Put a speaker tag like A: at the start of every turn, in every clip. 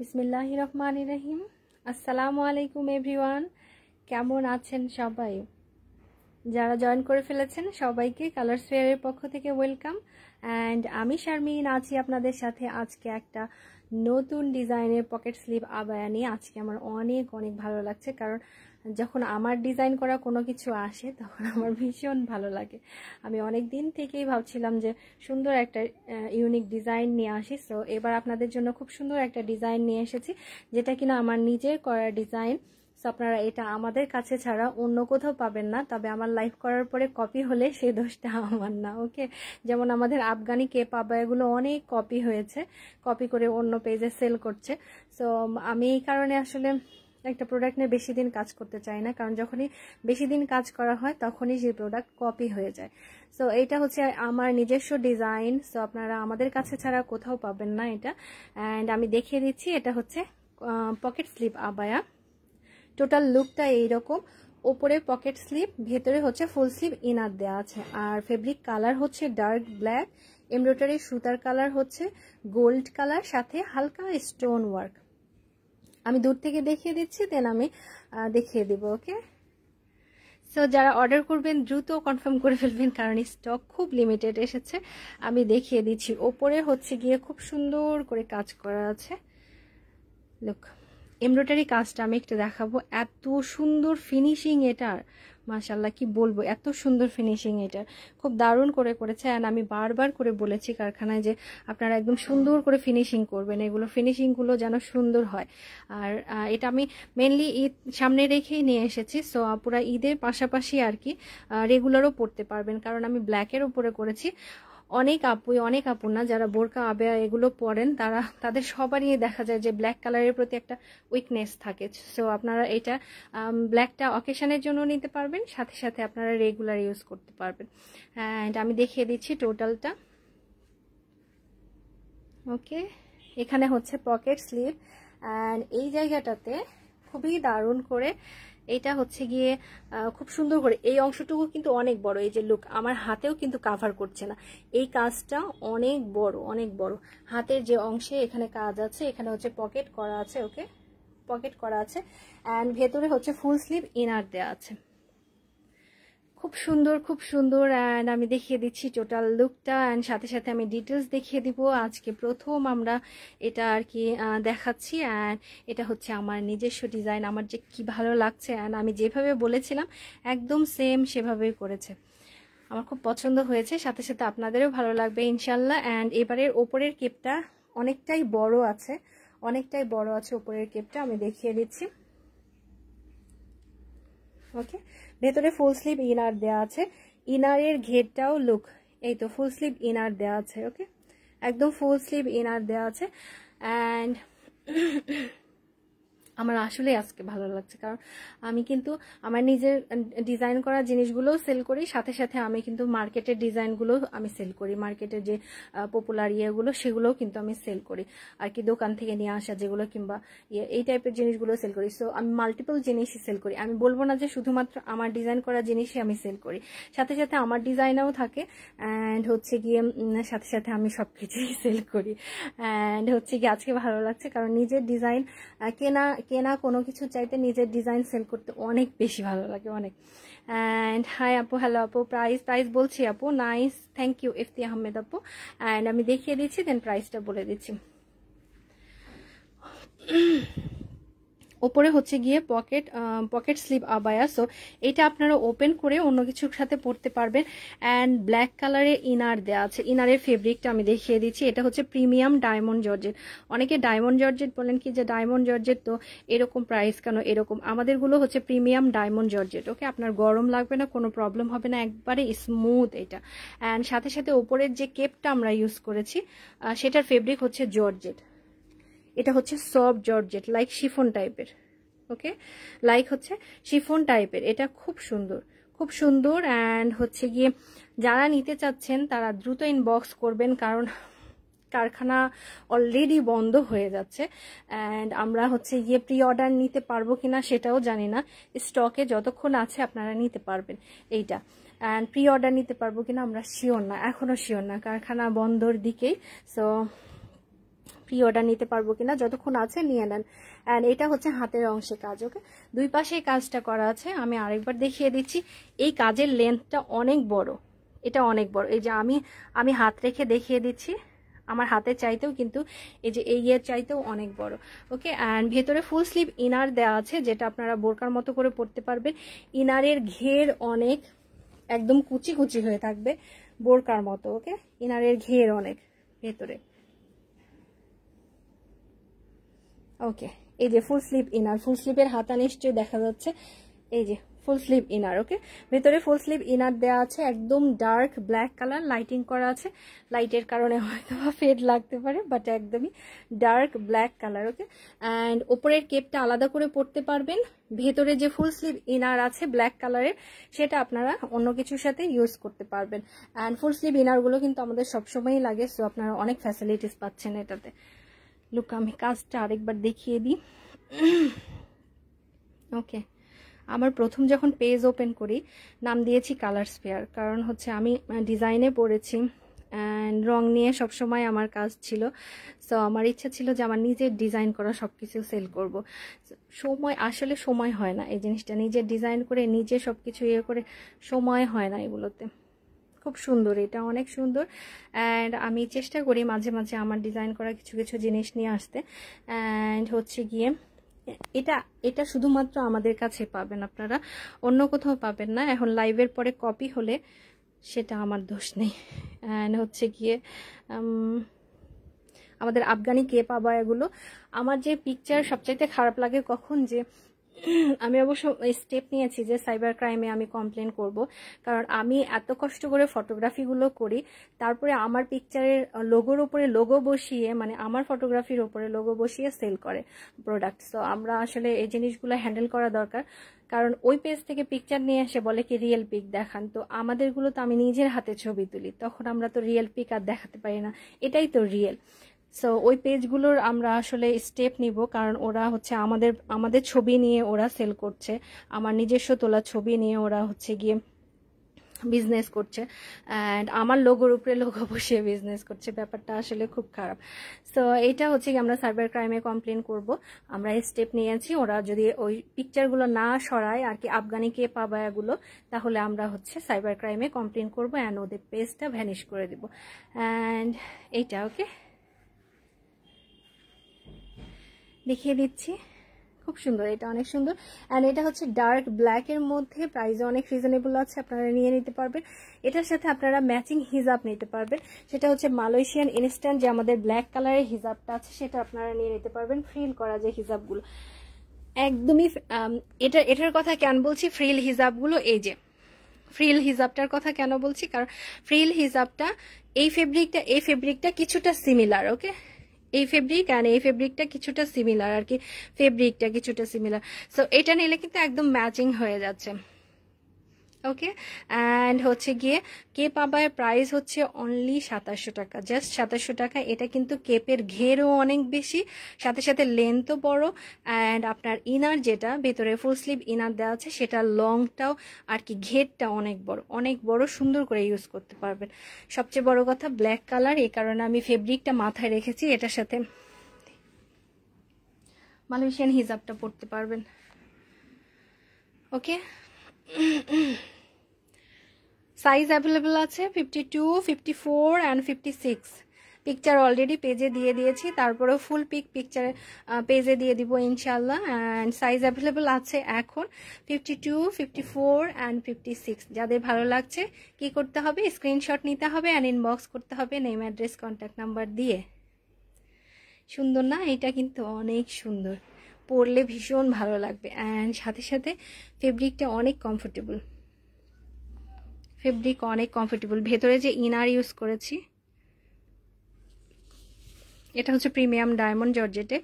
A: বিসমিল্লাহ রহমান রহিম আসসালামু আলাইকুম এভরিওয়ান কেমন আছেন সবাই যারা জয়েন করে ফেলেছেন সবাইকে কালার ফেয়ারের পক্ষ থেকে ওয়েলকাম অ্যান্ড আমি শারমিন আছি আপনাদের সাথে আজকে একটা নতুন ডিজাইনের পকেট স্লিভ আবায়া নিয়ে আজকে আমার অনেক অনেক ভালো লাগছে কারণ যখন আমার ডিজাইন করা কোনো কিছু আসে তখন আমার ভীষণ ভালো লাগে আমি অনেক দিন থেকেই ভাবছিলাম যে সুন্দর একটা ইউনিক ডিজাইন নিয়ে আসি সো এবার আপনাদের জন্য খুব সুন্দর একটা ডিজাইন নিয়ে এসেছি যেটা কিনা আমার নিজের করা ডিজাইন সো আপনারা এটা আমাদের কাছে ছাড়া অন্য কোথাও পাবেন না তবে আমার লাইভ করার পরে কপি হলে সেই দোষটা আমার না ওকে যেমন আমাদের আফগানি কে পাবা এগুলো অনেক কপি হয়েছে কপি করে অন্য পেজে সেল করছে সো আমি এই কারণে আসলে একটা প্রোডাক্ট নিয়ে বেশি দিন কাজ করতে চায় না কারণ যখনই বেশি দিন কাজ করা হয় তখনই সেই প্রোডাক্ট কপি হয়ে যায় সো এইটা হচ্ছে আমার নিজস্ব ডিজাইন সো আপনারা আমাদের কাছে ছাড়া কোথাও পাবেন না এটা অ্যান্ড আমি দেখিয়ে দিচ্ছি এটা হচ্ছে পকেট স্লিপ আবায়া টোটাল লুকটা এইরকম ওপরে পকেট স্লিপ ভেতরে হচ্ছে ফুল স্লিপ ইনার দেওয়া আছে আর ফেব্রিক কালার হচ্ছে ডার্ক ব্ল্যাক এমব্রয়ডারি সুতার কালার হচ্ছে গোল্ড কালার সাথে হালকা স্টোন ওয়ার্ক আমি দূর থেকে দেখিয়ে দিচ্ছি দেন আমি দেখিয়ে দেব ওকে সো যারা অর্ডার করবেন দ্রুত কনফার্ম করে ফেলবেন কারণ স্টক খুব লিমিটেড এসেছে আমি দেখিয়ে দিচ্ছি ওপরে হচ্ছে গিয়ে খুব সুন্দর করে কাজ করা আছে লক্ষ্য এমব্রয়ডারি কাজটা আমি একটু দেখাবো এত সুন্দর ফিনিশিং এটার মাশাল্লাহ কি বলবো এত সুন্দর ফিনিশিং এটার খুব দারুণ করে করেছে অ্যান্ড আমি বারবার করে বলেছি কারখানায় যে আপনারা একদম সুন্দর করে ফিনিশিং করবেন এগুলো ফিনিশিংগুলো যেন সুন্দর হয় আর এটা আমি মেনলি ঈদ সামনে রেখেই নিয়ে এসেছি সো পুরো ঈদের পাশাপাশি আর কি রেগুলারও পড়তে পারবেন কারণ আমি ব্ল্যাকের ওপরে করেছি অনেক আপুই অনেক আপু না যারা বোরকা আবে এগুলো পরেন তারা তাদের সবারই দেখা যায় যে ব্ল্যাক কালারের প্রতি একটা উইকনেস থাকে সো আপনারা এটা ব্ল্যাকটা অকেশনের জন্য নিতে পারবেন সাথে সাথে আপনারা রেগুলার ইউজ করতে পারবেন অ্যান্ড আমি দেখিয়ে দিচ্ছি টোটালটা ওকে এখানে হচ্ছে পকেট স্লিভ অ্যান্ড এই জায়গাটাতে খুবই দারুণ করে এইটা হচ্ছে গিয়ে খুব সুন্দর করে এই অংশটুকু কিন্তু অনেক বড় এই যে লুক আমার হাতেও কিন্তু কাভার করছে না এই কাজটা অনেক বড় অনেক বড় হাতের যে অংশে এখানে কাজ আছে এখানে হচ্ছে পকেট করা আছে ওকে পকেট করা আছে অ্যান্ড ভেতরে হচ্ছে ফুল স্লিভ ইনার দেওয়া আছে খুব সুন্দর খুব সুন্দর অ্যান্ড আমি দেখিয়ে দিচ্ছি টোটাল লুকটা অ্যান্ড সাথে সাথে আমি ডিটেলস দেখিয়ে দিব আজকে প্রথম আমরা এটা আর কি দেখাচ্ছি অ্যান্ড এটা হচ্ছে আমার নিজস্ব ডিজাইন আমার যে কি ভালো লাগছে অ্যান্ড আমি যেভাবে বলেছিলাম একদম সেম সেভাবেই করেছে আমার খুব পছন্দ হয়েছে সাথে সাথে আপনাদেরও ভালো লাগবে ইনশাল্লাহ অ্যান্ড এবারের ওপরের কেপটা অনেকটাই বড় আছে অনেকটাই বড় আছে ওপরের কেপটা আমি দেখিয়ে দিচ্ছি ওকে ভেতরে ফুল স্লিভ ইনার দেওয়া আছে ইনারের ঘেরটাও লুক এই তো ফুল স্লিভ ইনার দেওয়া আছে ওকে একদম ফুল স্লিভ ইনার দেওয়া আছে অ্যান্ড আমার আসলে আজকে ভালো লাগছে কারণ আমি কিন্তু আমার নিজের ডিজাইন করা জিনিসগুলো সেল করি সাথে সাথে আমি কিন্তু মার্কেটের ডিজাইনগুলো আমি সেল করি মার্কেটের যে পপুলার ইয়েগুলো সেগুলোও কিন্তু আমি সেল করি আর কি দোকান থেকে নিয়ে আসা যেগুলো কিংবা ইয়ে এই টাইপের জিনিসগুলো সেল করি সো আমি মাল্টিপল জিনিসই সেল করি আমি বলবো না যে শুধুমাত্র আমার ডিজাইন করা জিনিসই আমি সেল করি সাথে সাথে আমার ডিজাইনও থাকে অ্যান্ড হচ্ছে গিয়ে সাথে সাথে আমি সব কিছুই সেল করি অ্যান্ড হচ্ছে গিয়ে আজকে ভালো লাগছে কারণ নিজের ডিজাইন কেনা কেনা কোনো কিছু চাইতে নিজের ডিজাইন সেল করতে অনেক বেশি ভালো লাগে অনেক অ্যান্ড হাই আপু হ্যালো আপু প্রাইস প্রাইস বলছি আপু nice thank you Ifti Ahmed আপু অ্যান্ড আমি দেখিয়ে দিচ্ছি দেন প্রাইসটা বলে দিচ্ছি ওপরে হচ্ছে গিয়ে পকেট পকেট স্লিপ আবায়া সো এটা আপনারা ওপেন করে অন্য কিছুর সাথে পরতে পারবেন অ্যান্ড ব্ল্যাক কালারে ইনার দেওয়া আছে ইনারের ফেব্রিকটা আমি দেখিয়ে দিচ্ছি এটা হচ্ছে প্রিমিয়াম ডায়মন্ড জর্জেট অনেকে ডায়মন্ড জর্জেট বলেন কি যে ডায়মন্ড জর্জেট তো এরকম প্রাইস কেন এরকম আমাদেরগুলো হচ্ছে প্রিমিয়াম ডায়মন্ড জর্জেট ওকে আপনার গরম লাগবে না কোনো প্রবলেম হবে না একবারে স্মুথ এটা অ্যান্ড সাথে সাথে ওপরের যে কেপটা আমরা ইউজ করেছি সেটার ফেব্রিক হচ্ছে জর্জেট এটা হচ্ছে সফট জর্জেট লাইক শিফন টাইপের ওকে লাইক হচ্ছে শিফন টাইপের এটা খুব সুন্দর খুব সুন্দর অ্যান্ড হচ্ছে গিয়ে যারা নিতে চাচ্ছেন তারা দ্রুত ইনবক্স করবেন কারণ কারখানা অলরেডি বন্ধ হয়ে যাচ্ছে অ্যান্ড আমরা হচ্ছে গিয়ে প্রি অর্ডার নিতে পারবো কি না সেটাও জানি না স্টকে যতক্ষণ আছে আপনারা নিতে পারবেন এইটা অ্যান্ড প্রি অর্ডার নিতে পারবো কিনা আমরা শিওর না এখনও শিওর না কারখানা বন্ধর দিকেই সো প্রি অর্ডার নিতে পারবো কিনা যতক্ষণ আছে নিয়ে নেন অ্যান্ড এটা হচ্ছে হাতের অংশে কাজ ওকে দুই পাশে কাজটা করা আছে আমি আরেকবার দেখিয়ে দিচ্ছি এই কাজের লেন্থটা অনেক বড় এটা অনেক বড় এই যে আমি আমি হাত রেখে দেখিয়ে দিচ্ছি আমার হাতে চাইতেও কিন্তু এই যে এই ইয়ের চাইতেও অনেক বড় ওকে অ্যান্ড ভেতরে ফুল স্লিভ ইনার দেওয়া আছে যেটা আপনারা বোরকার মতো করে পরতে পারবেন ইনারের ঘের অনেক একদম কুচি কুচি হয়ে থাকবে বোরকার মতো ওকে ইনারের ঘের অনেক ভেতরে ওকে এই যে ফুল স্লিপ ইনার ফুল স্লিপের হাতা নিশ্চয়ই দেখা যাচ্ছে এই যে ফুল স্লিপ ইনার ওকে ভেতরে ফুল স্লিপ ইনার দেওয়া আছে একদম ডার্ক ব্ল্যাক কালার লাইটিং করা আছে লাইটের কারণে হয়তো বা ফেড লাগতে পারে বাট একদমই dark black colour okay and ওপরের কেপটা আলাদা করে পড়তে পারবেন ভেতরে যে ফুল স্লিপ ইনার আছে ব্ল্যাক কালারের সেটা আপনারা অন্য কিছুর সাথে ইউজ করতে পারবেন অ্যান্ড ফুল স্লিপ ইনারগুলো কিন্তু আমাদের সবসময়ই লাগে সো আপনারা অনেক ফ্যাসিলিটিস পাচ্ছেন এটাতে লুক আমি কাজটা আরেকবার দেখিয়ে দিই ওকে আমার প্রথম যখন পেজ ওপেন করি নাম দিয়েছি কালার স্পেয়ার কারণ হচ্ছে আমি ডিজাইনে পড়েছি অ্যান্ড রং নিয়ে সব সময় আমার কাজ ছিল সো আমার ইচ্ছা ছিল যে আমার নিজের ডিজাইন করা সব কিছু সেল করব সময় আসলে সময় হয় না এই জিনিসটা নিজের ডিজাইন করে নিজে সব কিছু ইয়ে করে সময় হয় না এগুলোতে খুব সুন্দর এটা অনেক সুন্দর অ্যান্ড আমি চেষ্টা করি মাঝে মাঝে আমার ডিজাইন করা কিছু কিছু জিনিস নিয়ে আসতে অ্যান্ড হচ্ছে গিয়ে এটা এটা শুধুমাত্র আমাদের কাছে পাবেন আপনারা অন্য কোথাও পাবেন না এখন লাইভের পরে কপি হলে সেটা আমার দোষ নেই অ্যান্ড হচ্ছে গিয়ে আমাদের আফগানি কে পাবা এগুলো আমার যে পিকচার সবচাইতে খারাপ লাগে কখন যে আমি অবশ্য স্টেপ নিয়েছি যে সাইবার ক্রাইমে আমি কমপ্লেন করব কারণ আমি এত কষ্ট করে ফটোগ্রাফিগুলো করি তারপরে আমার পিকচারের লোগোর ওপরে লোগো বসিয়ে মানে আমার ফটোগ্রাফির ওপরে লোগো বসিয়ে সেল করে প্রোডাক্ট তো আমরা আসলে এই জিনিসগুলো হ্যান্ডেল করা দরকার কারণ ওই পেজ থেকে পিকচার নিয়ে এসে বলে কি রিয়েল পিক দেখান তো আমাদেরগুলো তো আমি নিজের হাতে ছবি তুলি তখন আমরা তো রিয়েল পিক আর দেখাতে পারি না এটাই তো রিয়েল সো ওই পেজগুলোর আমরা আসলে স্টেপ নিব কারণ ওরা হচ্ছে আমাদের আমাদের ছবি নিয়ে ওরা সেল করছে আমার নিজস্ব তোলা ছবি নিয়ে ওরা হচ্ছে গিয়ে বিজনেস করছে অ্যান্ড আমার লোগোর উপরে লোগো বসিয়ে বিজনেস করছে ব্যাপারটা আসলে খুব খারাপ সো এটা হচ্ছে কি আমরা সাইবার ক্রাইমে কমপ্লেন করব আমরা স্টেপ নিয়েছি ওরা যদি ওই পিকচারগুলো না সরায় আর কি আফগানি কে পাবায়াগুলো তাহলে আমরা হচ্ছে সাইবার ক্রাইমে কমপ্লেন করব অ্যান্ড ওদের পেজটা ভ্যানিশ করে দেবো অ্যান্ড এইটা ওকে দেখিয়ে দিচ্ছি খুব সুন্দর এটা অনেক সুন্দর অ্যান্ড এটা হচ্ছে ডার্ক ব্ল্যাকের মধ্যে প্রাইস অনেক রিজনেবল আছে আপনারা নিয়ে নিতে পারবেন এটার সাথে আপনারা ম্যাচিং হিজাব নিতে পারবেন সেটা হচ্ছে মালয়েশিয়ান ইনস্ট্যান্ট যে আমাদের ব্ল্যাক কালারের হিজাবটা আছে সেটা আপনারা নিয়ে নিতে পারবেন ফ্রিল করা যে হিজাবগুলো একদমই এটা এটার কথা কেন বলছি ফ্রিল হিজাবগুলো এই যে ফ্রিল হিজাবটার কথা কেন বলছি কারণ ফ্রিল হিজাবটা এই ফেব্রিকটা এই ফেব্রিকটা কিছুটা সিমিলার ওকে এই ফেব্রিক আর এই ফেব্রিকটা কিছুটা সিমিলার আর কি ফেব্রিকটা কিছুটা সিমিলার সো এটা নিলে কিন্তু একদম ম্যাচিং হয়ে যাচ্ছে ওকে অ্যান্ড হচ্ছে গিয়ে কেপ আবার প্রাইস হচ্ছে অনলি সাতাশশো টাকা জাস্ট সাতাশশো টাকা এটা কিন্তু কেপের ঘেরও অনেক বেশি সাথে সাথে লেন্থও বড় অ্যান্ড আপনার ইনার যেটা ভেতরে ফুল স্লিভ ইনার দেওয়া আছে সেটা লংটাও আর কি ঘেরটা অনেক বড় অনেক বড় সুন্দর করে ইউজ করতে পারবেন সবচেয়ে বড় কথা ব্ল্যাক কালার এই কারণে আমি ফেব্রিকটা মাথায় রেখেছি এটার সাথে মালয়েশিয়ান হিজাবটা পরতে পারবেন ওকে সাইজ অ্যাভেলেবেল আছে fifty two fifty four and fifty six picture already পেজে দিয়ে দিয়েছি তারপরে ফুল পিক পিকচার পেজে দিয়ে দিব ইনশাল্লাহ অ্যান্ড সাইজ অ্যাভেলেবেল আছে এখন fifty two fifty four and fifty six যাদের ভালো লাগছে কি করতে হবে স্ক্রিনশট নিতে হবে অ্যান্ড ইনবক্স করতে হবে নেম অ্যাড্রেস কন্ট্যাক্ট নাম্বার দিয়ে সুন্দর না এটা কিন্তু অনেক সুন্দর পরলে ভীষণ ভালো লাগবে অ্যান্ড সাথে সাথে ফেব্রিকটা অনেক কমফোর্টেবল ফেব্রিক অনেক কমফোর্টেবল ভেতরে যে ইনার ইউজ করেছি এটা হচ্ছে প্রিমিয়াম ডায়মন্ড জর্জেটে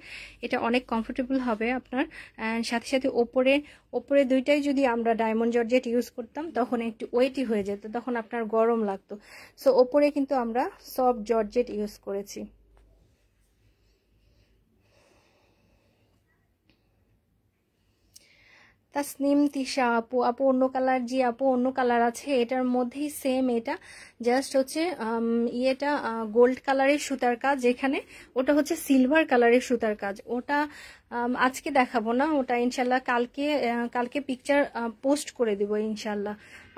A: এটা অনেক কমফোর্টেবল হবে আপনার সাথে সাথে ওপরে ওপরে দুইটাই যদি আমরা ডায়মন্ড জর্জেট ইউজ করতাম তখন একটু ওয়েটি হয়ে যেত তখন আপনার গরম লাগতো সো ওপরে কিন্তু আমরা সফট জর্জেট ইউজ করেছি তাসনিম তিশা আপু আপু অন্য কালার যে আপু অন্য কালার আছে এটার মধ্যেই সেম এটা জাস্ট হচ্ছে ইয়েটা গোল্ড কালারের সুতার কাজ যেখানে ওটা হচ্ছে সিলভার কালারের সুতার কাজ ওটা আজকে দেখাবো না ওটা ইনশাল্লাহ কালকে কালকে পিকচার পোস্ট করে দিব ইনশাল্লাহ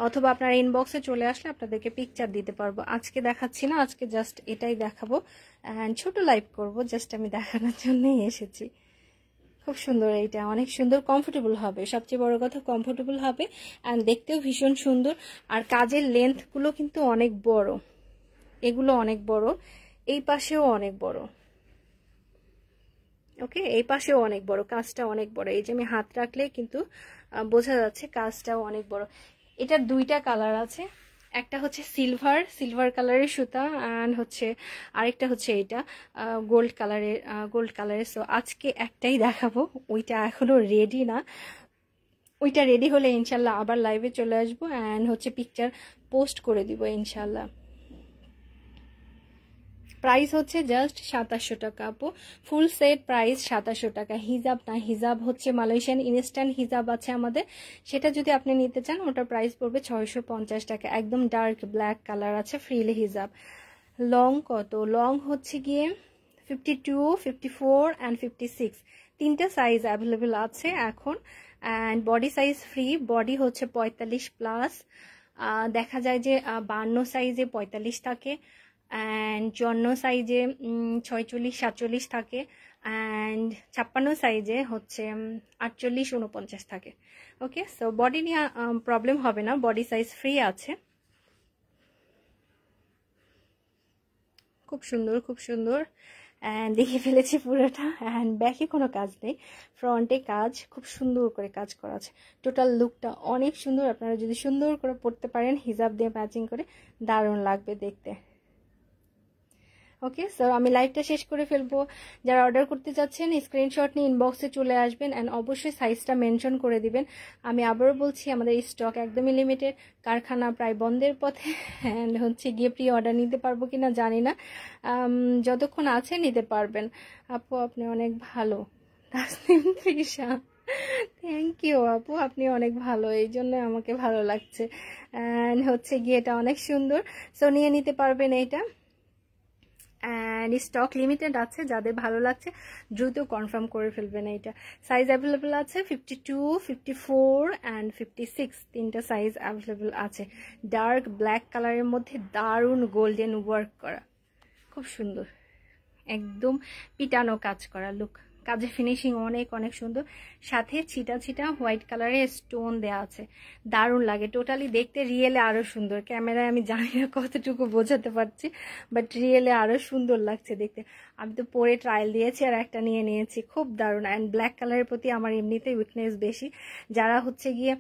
A: অথবা আপনার ইনবক্সে চলে আসলে আপনাদেরকে পিকচার দিতে পারবো আজকে দেখাচ্ছি না আজকে জাস্ট এটাই দেখাবো অ্যান্ড ছোটো লাইভ করব জাস্ট আমি দেখানোর জন্যই এসেছি খুব সুন্দর এইটা অনেক সুন্দর কমফোর্টেবল হবে সবচেয়ে বড় কথা কমফোর্টেবল হবে অ্যান্ড দেখতেও ভীষণ সুন্দর আর কাজের লেন্থগুলো কিন্তু অনেক বড় এগুলো অনেক বড় এই পাশেও অনেক বড় ওকে এই পাশেও অনেক বড় কাজটা অনেক বড় এই যে আমি হাত রাখলে কিন্তু বোঝা যাচ্ছে কাজটাও অনেক বড় এটার দুইটা কালার আছে একটা হচ্ছে সিলভার সিলভার কালারের সুতা অ্যান্ড হচ্ছে আরেকটা হচ্ছে এটা গোল্ড কালারের গোল্ড কালারের সো আজকে একটাই দেখাবো ওইটা এখনও রেডি না ওইটা রেডি হলে ইনশাল্লাহ আবার লাইভে চলে আসবো অ্যান্ড হচ্ছে পিকচার পোস্ট করে দিব ইনশাল্লাহ প্রাইস হচ্ছে জাস্ট সাতাশশো টাকা আপু ফুল সেট প্রাইস সাতাশশো টাকা হিজাব না হিজাব হচ্ছে মালয়েশিয়ান ইনস্ট্যান্ট হিজাব আছে আমাদের সেটা যদি আপনি নিতে চান ওটার প্রাইস পড়বে ছয়শো পঞ্চাশ টাকা একদম ডার্ক ব্ল্যাক কালার আছে ফ্রিল হিজাব লং কত লং হচ্ছে গিয়ে fifty two fifty four and fifty six তিনটে সাইজ অ্যাভেলেবেল আছে এখন and body size free body হচ্ছে পঁয়তাল্লিশ প্লাস দেখা যায় যে বান্ন সাইজে পঁয়তাল্লিশ থাকে অ্যান্ড চুয়ান্ন সাইজে ছয়চল্লিশ সাতচল্লিশ থাকে অ্যান্ড ছাপ্পান্ন সাইজে হচ্ছে আটচল্লিশ উনপঞ্চাশ থাকে ওকে সো বডি নিয়ে প্রবলেম হবে না বডি সাইজ ফ্রি আছে খুব সুন্দর খুব সুন্দর অ্যান্ড দেখে ফেলেছি পুরোটা অ্যান্ড ব্যাকে কোনো কাজ নেই ফ্রন্টে কাজ খুব সুন্দর করে কাজ করা আছে টোটাল লুকটা অনেক সুন্দর আপনারা যদি সুন্দর করে পড়তে পারেন হিজাব দিয়ে ম্যাচিং করে দারুণ লাগবে দেখতে ওকে সো আমি লাইভটা শেষ করে ফেলবো যারা অর্ডার করতে যাচ্ছেন স্ক্রিনশট নিয়ে ইনবক্সে চলে আসবেন অ্যান্ড অবশ্যই সাইজটা মেনশন করে দিবেন আমি আবারও বলছি আমাদের স্টক একদমই লিমিটেড কারখানা প্রায় বন্ধের পথে অ্যান্ড হচ্ছে গিয়ে প্রি অর্ডার নিতে পারবো কি না জানি না যতক্ষণ আছে নিতে পারবেন আপু আপনি অনেক ভালো তাসনিম থ্যাংক ইউ আপু আপনি অনেক ভালো এই জন্য আমাকে ভালো লাগছে অ্যান্ড হচ্ছে গিয়ে এটা অনেক সুন্দর সো নিয়ে নিতে পারবেন এইটা অ্যান্ড স্টক লিমিটেড আছে যাদের ভালো লাগছে দ্রুত কনফার্ম করে ফেলবেন এটা সাইজ অ্যাভেলেবেল আছে fifty two fifty four and fifty six তিনটা সাইজ অ্যাভেলেবেল আছে ডার্ক ব্ল্যাক কালারের মধ্যে দারুণ গোল্ডেন ওয়ার্ক করা খুব সুন্দর একদম পিটানো কাজ করা লুক কাজের ফিনিশিং অনেক অনেক সুন্দর সাথে ছিটা ছিটা হোয়াইট কালারের স্টোন দেয়া আছে দারুণ লাগে টোটালি দেখতে রিয়েলে আরও সুন্দর ক্যামেরায় আমি জানি না কতটুকু বোঝাতে পারছি বাট রিয়েলে আরও সুন্দর লাগছে দেখতে আমি তো পরে ট্রায়াল দিয়েছি আর একটা নিয়ে নিয়েছি খুব দারুণ অ্যান্ড ব্ল্যাক কালারের প্রতি আমার এমনিতেই উইকনেস বেশি যারা হচ্ছে গিয়ে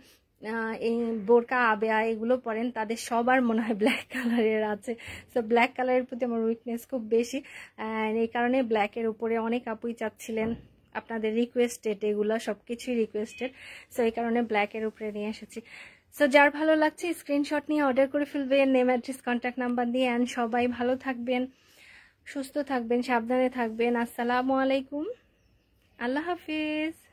A: এই বোরকা আবেয়া এগুলো পরেন তাদের সবার মনে হয় ব্ল্যাক কালারের আছে সো ব্ল্যাক কালারের প্রতি আমার উইকনেস খুব বেশি এই কারণে ব্ল্যাকের উপরে অনেক আপুই চাচ্ছিলেন আপনাদের রিকোয়েস্টেড এগুলো সব কিছুই রিকোয়েস্টেড সো এই কারণে ব্ল্যাকের উপরে নিয়ে এসেছি সো যার ভালো লাগছে স্ক্রিনশট নিয়ে অর্ডার করে ফেলবেন নেম অ্যাড্রেস কন্ট্যাক্ট নাম্বার দিয়ে অ্যান্ড সবাই ভালো থাকবেন সুস্থ থাকবেন সাবধানে থাকবেন আসসালামু আলাইকুম আল্লাহ হাফিজ